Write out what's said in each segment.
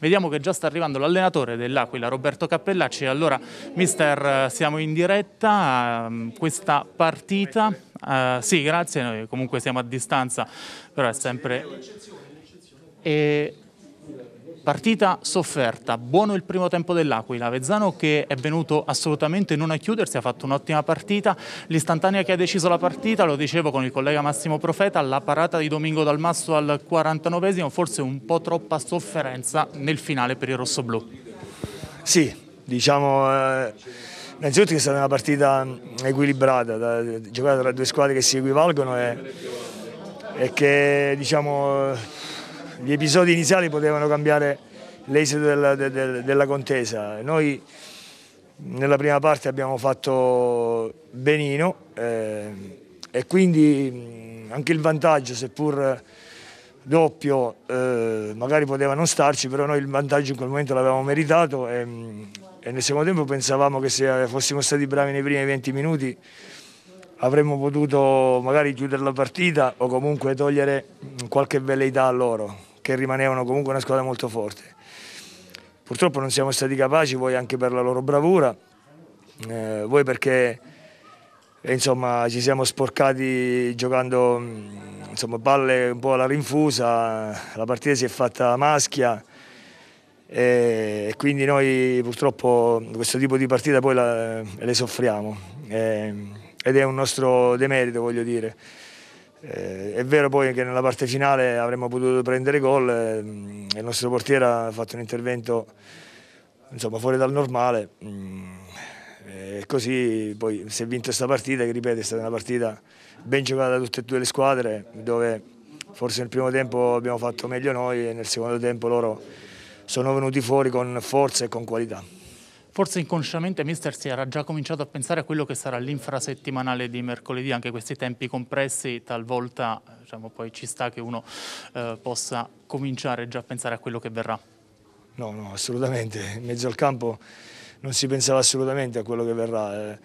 Vediamo che già sta arrivando l'allenatore dell'Aquila, Roberto Cappellacci. Allora, mister, eh, siamo in diretta. Ehm, questa partita... Uh, sì, grazie, noi comunque siamo a distanza, però è sempre... E Partita sofferta, buono il primo tempo dell'Aquila, Vezzano che è venuto assolutamente non a chiudersi, ha fatto un'ottima partita, l'istantanea che ha deciso la partita, lo dicevo con il collega Massimo Profeta, la parata di Domingo Dalmasso al 49esimo, forse un po' troppa sofferenza nel finale per il rossoblù. Sì, diciamo... Eh, innanzitutto che è stata una partita equilibrata, da, giocata tra due squadre che si equivalgono e, e che diciamo, gli episodi iniziali potevano cambiare l'esito della, de, de, della contesa. Noi nella prima parte abbiamo fatto benino eh, e quindi anche il vantaggio, seppur doppio, eh, magari poteva non starci, però noi il vantaggio in quel momento l'avevamo meritato e, e, nel secondo tempo pensavamo che se eh, fossimo stati bravi nei primi 20 minuti avremmo potuto magari chiudere la partita o comunque togliere qualche velleità a loro, che rimanevano comunque una squadra molto forte. Purtroppo non siamo stati capaci, voi anche per la loro bravura, eh, voi perché eh, insomma, ci siamo sporcati giocando mm, insomma, palle un po' alla rinfusa, la partita si è fatta maschia e quindi noi purtroppo questo tipo di partita poi la, le soffriamo eh, ed è un nostro demerito voglio dire. Eh, è vero poi che nella parte finale avremmo potuto prendere gol eh, mm, il nostro portiere ha fatto un intervento insomma, fuori dal normale mm, e così poi si è vinta questa partita che ripeto è stata una partita ben giocata da tutte e due le squadre dove forse nel primo tempo abbiamo fatto meglio noi e nel secondo tempo loro sono venuti fuori con forza e con qualità. Forse inconsciamente mister si era già cominciato a pensare a quello che sarà l'infrasettimanale di mercoledì, anche questi tempi compressi talvolta diciamo, poi ci sta che uno eh, possa cominciare già a pensare a quello che verrà. No, no, assolutamente, in mezzo al campo non si pensava assolutamente a quello che verrà. Eh,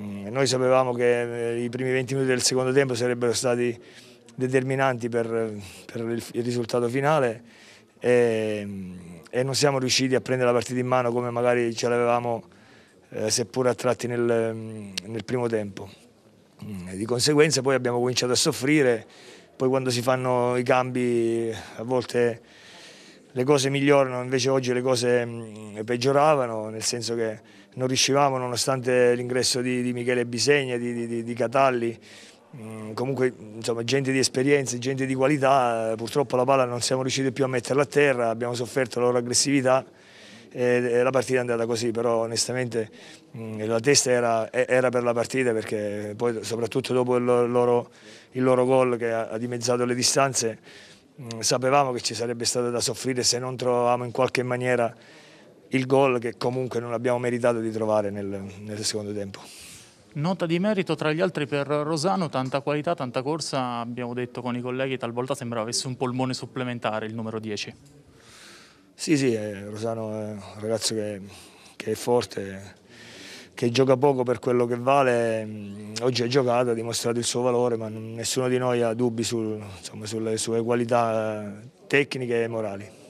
mm, noi sapevamo che eh, i primi 20 minuti del secondo tempo sarebbero stati determinanti per, per il, il risultato finale. E, mm, e non siamo riusciti a prendere la partita in mano come magari ce l'avevamo eh, seppur a tratti nel, mm, nel primo tempo. Mm, e di conseguenza poi abbiamo cominciato a soffrire, poi quando si fanno i cambi a volte le cose migliorano, invece oggi le cose mm, peggioravano, nel senso che non riuscivamo, nonostante l'ingresso di, di, Michele Bisegna, di, di, di Catalli, Mm, comunque insomma, gente di esperienza, gente di qualità, eh, purtroppo la palla non siamo riusciti più a metterla a terra, abbiamo sofferto la loro aggressività e la partita è andata così, però onestamente mm, la testa era, era per la partita perché poi soprattutto dopo il loro, loro gol che ha dimezzato le distanze mm, sapevamo che ci sarebbe stato da soffrire se non trovavamo in qualche maniera il gol che comunque non abbiamo meritato di trovare nel, nel secondo tempo. Nota di merito tra gli altri per Rosano, tanta qualità, tanta corsa, abbiamo detto con i colleghi, talvolta sembrava avesse un polmone supplementare il numero 10. Sì, sì, eh, Rosano è un ragazzo che, che, è forte, che gioca poco per quello che vale, mm, oggi ha giocato, ha dimostrato il suo valore, ma nessuno di noi ha dubbi sul, insomma, sulle sue qualità eh, tecniche e morali.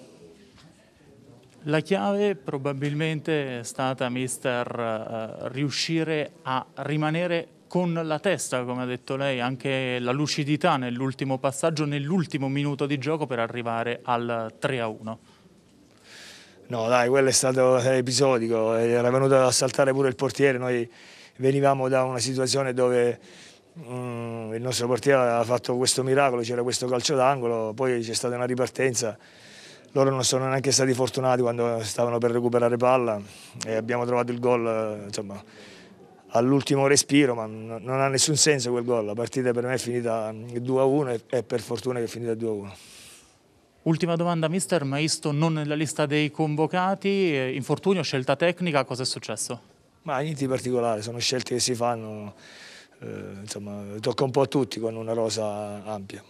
La chiave probabilmente è stata mister eh, riuscire a rimanere con la testa, come ha detto lei, anche la lucidità nell'ultimo passaggio, nell'ultimo minuto di gioco per arrivare al 3-1. No dai, quello è stato episodico, era venuto ad assaltare pure il portiere, noi venivamo da una situazione dove mm, il nostro portiere aveva fatto questo miracolo, c'era questo calcio d'angolo, poi c'è stata una ripartenza loro non sono neanche stati fortunati quando stavano per recuperare palla e abbiamo trovato il gol all'ultimo respiro, ma non ha nessun senso quel gol, la partita per me è finita 2-1 e per fortuna è finita 2-1. Ultima domanda, mister, Maisto non nella lista dei convocati, eh, infortunio, scelta tecnica, cosa è successo? Ma niente di particolare, sono scelte che si fanno, eh, insomma, tocca un po' a tutti con una rosa ampia.